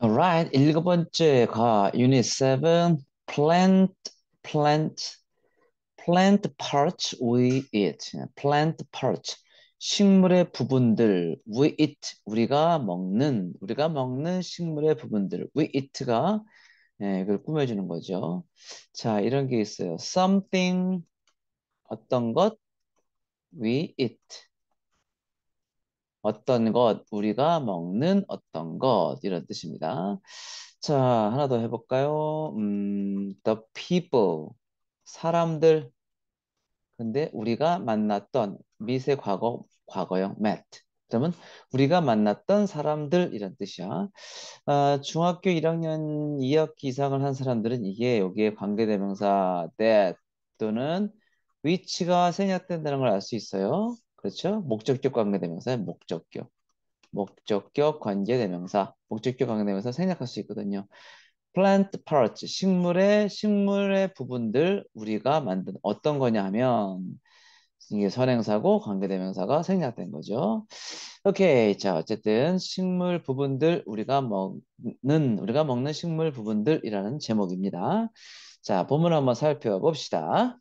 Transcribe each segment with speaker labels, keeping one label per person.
Speaker 1: Alright, 일곱 번째가 Unit 7 Plant, Plant, Plant Parts We Eat Plant Parts 식물의 부분들 We Eat 우리가 먹는 우리가 먹는 식물의 부분들 We Eat가 예, 그걸 꾸며주는 거죠. 자, 이런 게 있어요. Something 어떤 것 We Eat 어떤 것, 우리가 먹는 어떤 것, 이런 뜻입니다. 자, 하나 더 해볼까요? 음, the people, 사람들. 근데 우리가 만났던 미세 과거, 과거형 met. 그러면 우리가 만났던 사람들 이런 뜻이야. 아, 중학교 1학년 2학기 이상을 한 사람들은 이게 여기에 관계대명사 that 또는 위치가 생략된다는 걸 알 수 있어요. 그렇죠? 목적격 관계대명사의 목적격. 목적격 관계대명사. 목적격 관계대명사 생략할 수 있거든요. plant parts, 식물의 식물의 부분들 우리가 만든 어떤 거냐 하면 이게 선행사고 관계대명사가 생략된 거죠. 오케이. 자, 어쨌든 식물 부분들 우리가 먹는 우리가 먹는 식물 부분들이라는 제목입니다. 자, 본문 한번 살펴봅시다.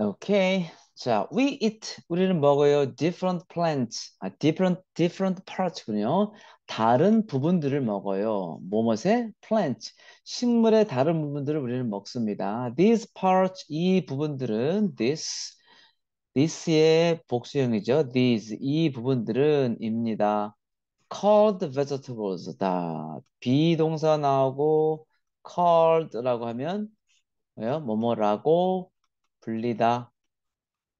Speaker 1: 오케이. 자, we eat 우리는 먹어요. different plants, 아, different different parts군요. 다른 부분들을 먹어요. 뭐뭐의 plant, s 식물의 다른 부분들을 우리는 먹습니다. These parts 이 부분들은 this this의 복수형이죠. These 이 부분들은입니다. Called vegetables 다 비동사 나오고 called라고 하면 뭐요? 뭐뭐라고 불리다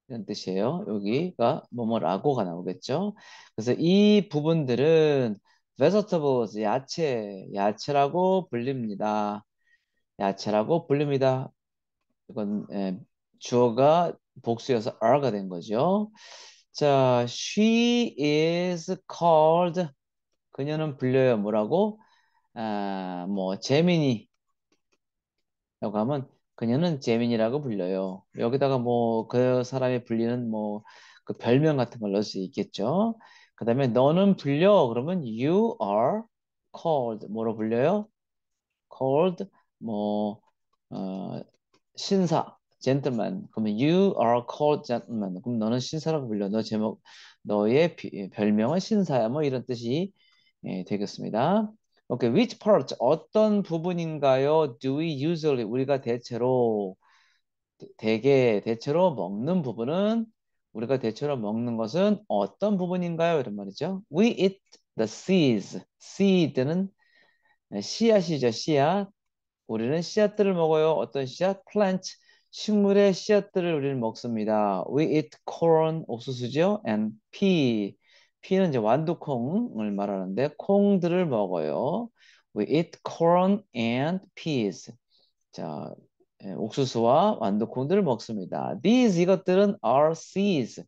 Speaker 1: 이런 뜻이에요. 여기가 뭐뭐라고가 나오겠죠. 그래서 이 부분들은 vegetables 야채 야채라고 불립니다. 야채라고 불립니다. 이건 예, 주어가 복수여서 are가 된 거죠. 자, she is called 그녀는 불려요. 뭐라고? 아, 뭐 재민이라고 하면 그녀는 재민이라고 불려요. 여기다가 뭐 그 사람이 불리는 뭐그 별명 같은 걸 넣을 수 있겠죠. 그다음에 너는 불려 그러면 you are called 뭐로 불려요? called 뭐 어, 신사 gentleman 그러면 you are called gentleman 그럼 너는 신사라고 불려 너 제목 너의 별명은 신사야 뭐 이런 뜻이 예, 되겠습니다. okay, which parts 어떤 부분인가요? Do we usually 우리가 대체로 대개 대체로 먹는 부분은 우리가 대체로 먹는 것은 어떤 부분인가요? 이런 말이죠. We eat the seeds. seed는 네, 씨앗이죠. 씨앗. 우리는 씨앗들을 먹어요. 어떤 씨앗? plant 식물의 씨앗들을 우리는 먹습니다. We eat corn 옥수수죠. and pea 피는 이제 완두콩을 말하는데 콩들을 먹어요. We eat corn and peas. 자, 예, 옥수수와 완두콩들을 먹습니다. These 이것들은 are seeds.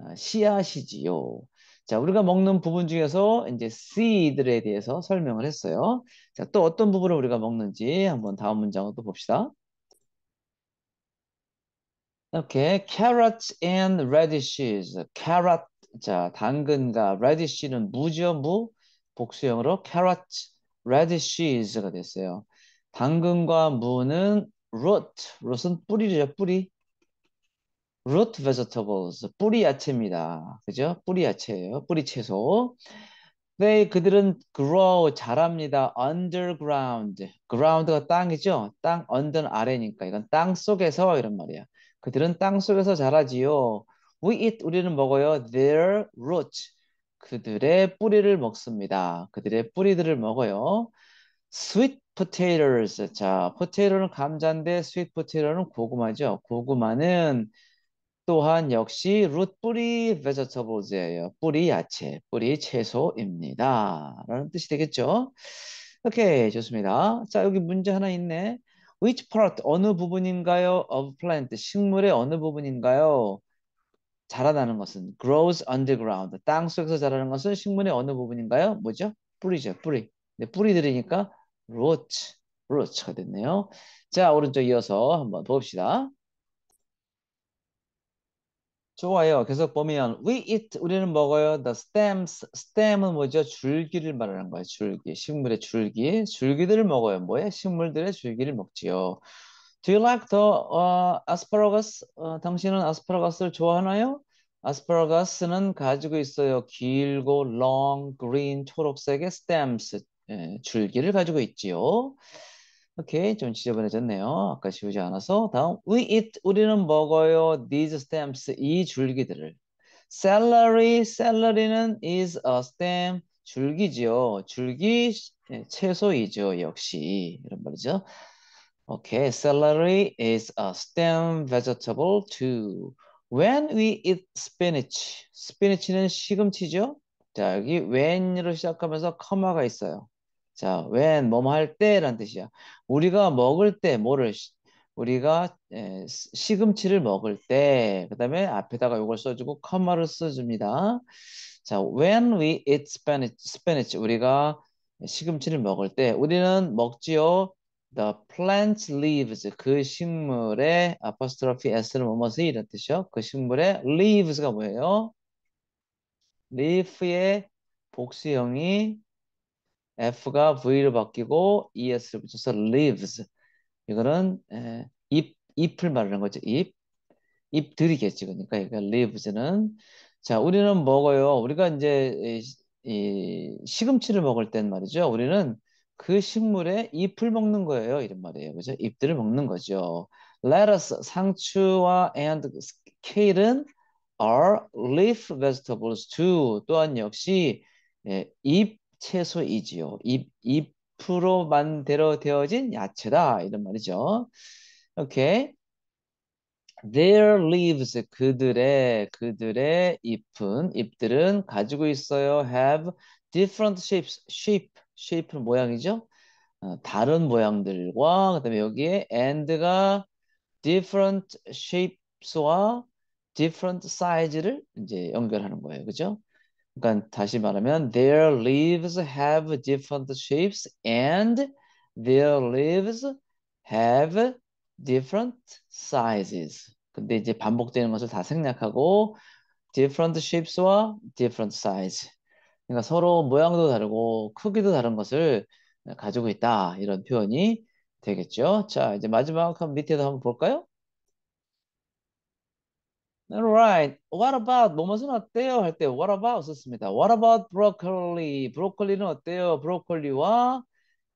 Speaker 1: 아, 씨앗이지요. 자, 우리가 먹는 부분 중에서 이제 seed들에 대해서 설명을 했어요. 자, 또 어떤 부분을 우리가 먹는지 한번 다음 문장을 또 봅시다. 이렇게 okay. carrots and radishes. carrot 자, 당근과 radish는 무죠, 무. 복수형으로 carrot, radishes가 됐어요. 당근과 무는 root, root은 뿌리죠, 뿌리. root vegetables, 뿌리 야채입니다. 그죠? 뿌리 야채예요. 뿌리 채소. They, 네, 그들은 grow 자랍니다. underground. ground가 땅이죠. 땅 u n d e r 아래니까 이건 땅 속에서 이런 말이야. 그들은 땅 속에서 자라지요. We eat 우리는 먹어요. Their roots 그들의 뿌리를 먹습니다. 그들의 뿌리들을 먹어요. Sweet potatoes 자 potato는 감자인데 sweet potato는 고구마죠. 고구마는 또한 역시 root 뿌리 vegetables예요. 뿌리 야채, 뿌리 채소입니다. 라는 뜻이 되겠죠. 오케이 좋습니다. 자 여기 문제 하나 있네. Which part 어느 부분인가요? Of plant 식물의 어느 부분인가요? 자라나는 것은 grows underground. 땅 속에서 자라는 것은 식물의 어느 부분인가요? 뭐죠? 뿌리죠. 뿌리. 근 뿌리들이니까 root, root가 됐네요. 자, 오른쪽 이어서 한번 봅시다. 좋아요. 계속 보면 we eat 우리는 먹어요. The stems, stem은 뭐죠? 줄기를 말하는 거예요. 줄기, 식물의 줄기, 줄기들을 먹어요. 뭐예요? 식물들의 줄기를 먹지요. Do you like the uh, asparagus? 어, 당신은 아스파라거스를 좋아하나요? 아스파라거스는 가지고 있어요. 길고 long, green, 초록색의 stems, 예, 줄기를 가지고 있지요. 오케이, 좀 지저분해졌네요. 아까 지우지 않아서. 다음, we eat, 우리는 먹어요. these stems, 이 줄기들을. celery, celery는 is a stem, 줄기지요. 줄기, 예, 채소이죠. 역시, 이런 말이죠. Okay, celery is a stem vegetable too. When we eat spinach, spinach는 시금치죠? 자, 여기 when으로 시작하면서 c o m m a 가 있어요. 자, when, 뭐뭐 할 때란 뜻이야. 우리가 먹을 때 뭐를 우리가 에, 시금치를 먹을 때, 그 다음에 앞에다가 이걸 써주고 c o m m a 를 써줍니다. 자, when we eat spinach, spinach 우리가 시금치를 먹을 때, 우리는 먹지요. The p l a n t leaves, 그 식물의 apostrophe s는 뭐뭐이 뭐, 이런 뜻이요. 그 식물의 leaves가 뭐예요? leaf의 복수형이 f가 v로 바뀌고 es를 붙여서 leaves. 이거는 에, 잎, 잎을 말하는 거죠. 잎. 잎들이겠지. 그러니까 그러 그러니까 leaves는 자, 우리는 먹어요. 우리가 이제 이, 이 시금치를 먹을 땐 말이죠. 우리는 그 식물의 잎을 먹는 거예요. 이런 말이에요. 그죠? 잎들을 먹는 거죠. Lettuce, 상추와 and kale은 are leaf vegetables too. 또한 역시 예, 잎 채소이지요. 잎, 잎으로 만들어 되어진 야채다. 이런 말이죠. 오케이. Their leaves, 그들의, 그들의 잎은, 잎들은 가지고 있어요. have different shapes, shape, 쉐이프는 모양이죠. 어, 다른 모양들과 그다음에 여기에 and가 different shapes와 different size를 이제 연결하는 거예요. 그죠? 그러니까 다시 말하면 their leaves have different shapes and their leaves have different sizes. 근데 이제 반복되는 것을 다 생략하고 different shapes와 different size 그러니까 서로 모양도 다르고 크기도 다른 것을 가지고 있다. 이런 표현이 되겠죠. 자, 이제 마지막 한 밑에도 한번 볼까요? Alright. What about 뭐뭐은 어때요? 할 때 what about 썼습니다. What about broccoli? 브로콜리는 어때요? 브로콜리와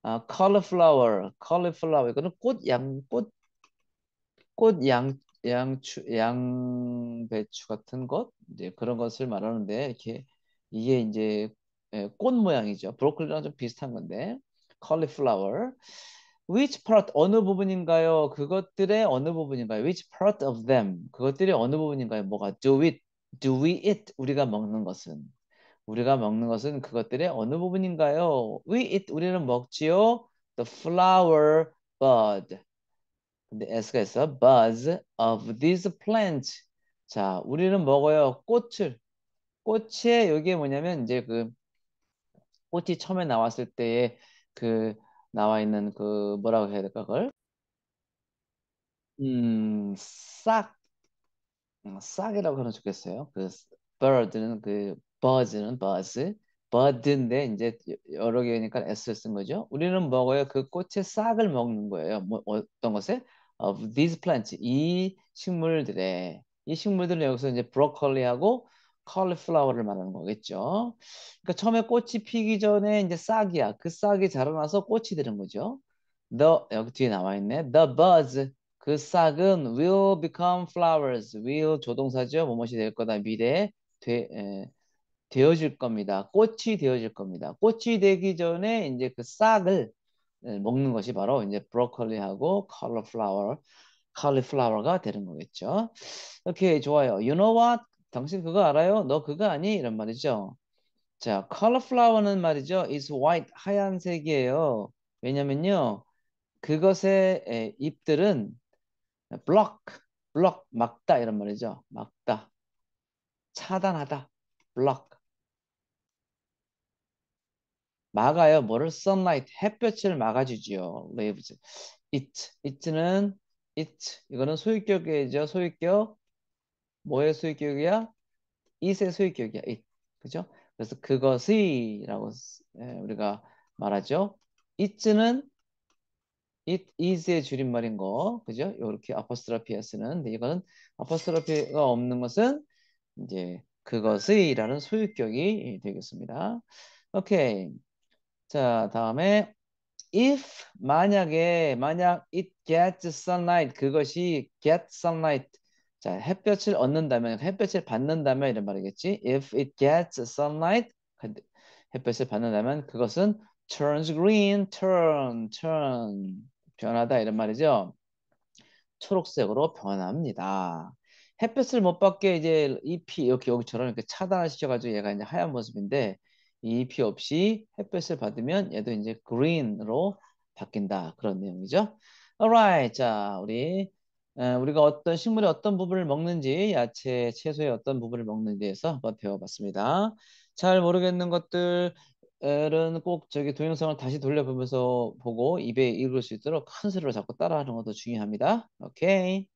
Speaker 1: 아, cauliflower, cauliflower 이거는 꽃양꽃꽃양양 양배추 같은 것 이제 그런 것을 말하는데 이렇게 이게 이제 예, 꽃 모양이죠. 브로콜리랑 좀 비슷한 건데 cauliflower. Which part 어느 부분인가요? 그것들의 어느 부분인가요? Which part of them 그것들이 어느 부분인가요? 뭐가 do it, do we e a t 우리가 먹는 것은 우리가 먹는 것은 그것들의 어느 부분인가요? We eat 우리는 먹지요. The flower bud 근데 s가 있어. Buds of these plants 자 우리는 먹어요 꽃을 꽃에 여기에 뭐냐면 이제 그 꽃이 처음에 나왔을 때에 그 나와 있는 그 뭐라고 해야 될까 그걸 음, 싹 음, 싹이라고 하면 좋겠어요. 그 bird는 그 buzz는 buzz b i d 인데 이제 여러 개니까 s를 쓴 거죠. 우리는 먹어요. 그 꽃의 싹을 먹는 거예요. 뭐, 어떤 것에 of these plants 이 식물들의 이 식물들은 여기서 이제 브로콜리하고 컬리플라워를 말하는 거겠죠. 그러니까 처음에 꽃이 피기 전에 이제 싹이야. 그 싹이 자라나서 꽃이 되는 거죠. The 여기 뒤에 나와 있네. The buds 그 싹은 will become flowers. will 조동사죠. 뭐 무엇이될 거다. 미래에 되, 에, 되어질 겁니다. 꽃이 되어질 겁니다. 꽃이 되기 전에 이제 그 싹을 먹는 것이 바로 이제 브로콜리하고 컬리플라워 컬리플라워가 되는 거겠죠. 오케이, 좋아요. You know what? 당신 그거 알아요? 너 그거 아니? 이런 말이죠. 자, cauliflower는 말이죠. is white, 하얀색이에요. 왜냐면요. 그것의 잎들은 block, block, 막다 이런 말이죠. 막다. 차단하다. block. 막아요. 뭐를 sunlight, 햇볕을 막아주지요. waves. it, it는 it. 이거는 소유격이죠. 소유격. 뭐의 수익격이야? 이세 수익격이야. 잇. 그죠? 그래서 그것이라고 우리가 말하죠. it는 it is의 줄임말인 거. 그죠? 요렇게 아포스트라피에 쓰는 근데 이거는 아포스트라피가 없는 것은 이제 그것이라는 소유격이 되겠습니다. 오케이. 자, 다음에 if 만약에 만약 it gets sunlight 그것이 get sunlight 자, 햇볕을 얻는다면, 햇볕을 받는다면 이런 말이겠지. If it gets sunlight, 그 햇볕을 받는다면 그것은 turns green, turn, turn, 변하다 이런 말이죠. 초록색으로 변합니다. 햇볕을 못 받게 이제 잎이 이렇게 여기처럼 이렇게 차단을 시켜가지고 얘가 이제 하얀 모습인데 이 잎이 없이 햇볕을 받으면 얘도 이제 green으로 바뀐다 그런 내용이죠. Alright, 자 우리 어, 우리가 어떤 식물의 어떤 부분을 먹는지, 야채, 채소의 어떤 부분을 먹는지에 서 한번 배워봤습니다. 잘 모르겠는 것들은 꼭 저기 동영상을 다시 돌려보면서 보고 입에 익을 수 있도록 큰 소리로 자꾸 따라하는 것도 중요합니다. 오케이.